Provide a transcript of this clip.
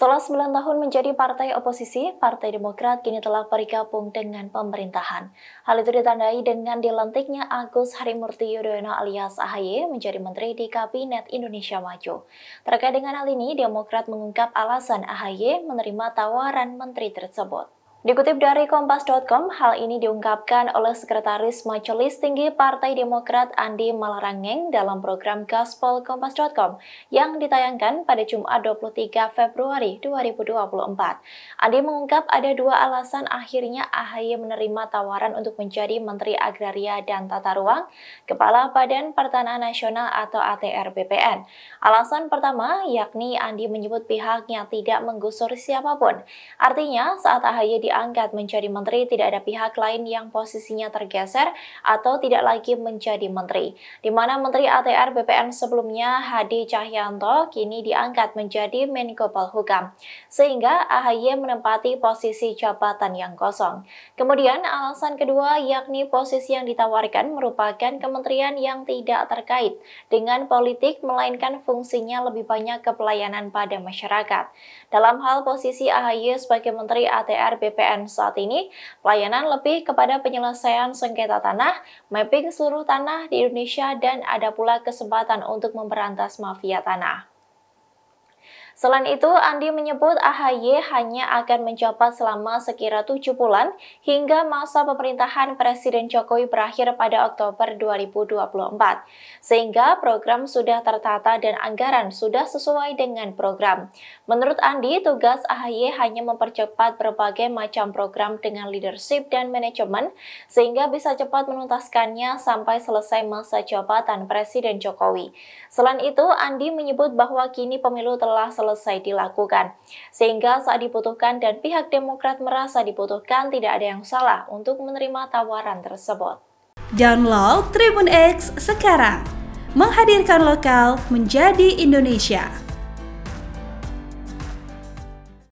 Setelah 9 tahun menjadi partai oposisi, Partai Demokrat kini telah bergabung dengan pemerintahan. Hal itu ditandai dengan dilantiknya Agus Harimurti Yudhoyono alias AHY menjadi menteri di Kabinet Indonesia Maju. Terkait dengan hal ini, Demokrat mengungkap alasan AHY menerima tawaran menteri tersebut. Dikutip dari Kompas.com, hal ini diungkapkan oleh Sekretaris Majelis Tinggi Partai Demokrat Andi Malarangeng dalam program Gaspol Kompas.com yang ditayangkan pada Jumat 23 Februari 2024. Andi mengungkap ada dua alasan akhirnya AHY menerima tawaran untuk menjadi Menteri Agraria dan Tata Ruang, Kepala Badan Pertanahan Nasional atau ATR BPN. Alasan pertama, yakni Andi menyebut pihaknya tidak menggusur siapapun. Artinya, saat AHY di diangkat menjadi menteri, tidak ada pihak lain yang posisinya tergeser atau tidak lagi menjadi menteri. Di mana Menteri ATR BPN sebelumnya Hadi Cahyanto kini diangkat menjadi Menko Polhukam, sehingga AHY menempati posisi jabatan yang kosong. Kemudian alasan kedua yakni posisi yang ditawarkan merupakan kementerian yang tidak terkait dengan politik melainkan fungsinya lebih banyak ke pelayanan pada masyarakat. Dalam hal posisi AHY sebagai Menteri ATR BPN BPN saat ini, pelayanan lebih kepada penyelesaian sengketa tanah, mapping seluruh tanah di Indonesia, dan ada pula kesempatan untuk memberantas mafia tanah. Selain itu, Andi menyebut AHY hanya akan menjabat selama sekira tujuh bulan hingga masa pemerintahan Presiden Jokowi berakhir pada Oktober 2024. Sehingga program sudah tertata dan anggaran sudah sesuai dengan program. Menurut Andi, tugas AHY hanya mempercepat berbagai macam program dengan leadership dan manajemen sehingga bisa cepat menuntaskannya sampai selesai masa jabatan Presiden Jokowi. Selain itu, Andi menyebut bahwa kini pemilu telah selesai dilakukan. Sehingga saat dibutuhkan dan pihak Demokrat merasa dibutuhkan tidak ada yang salah untuk menerima tawaran tersebut. Download Tribun X sekarang. Menghadirkan lokal menjadi Indonesia.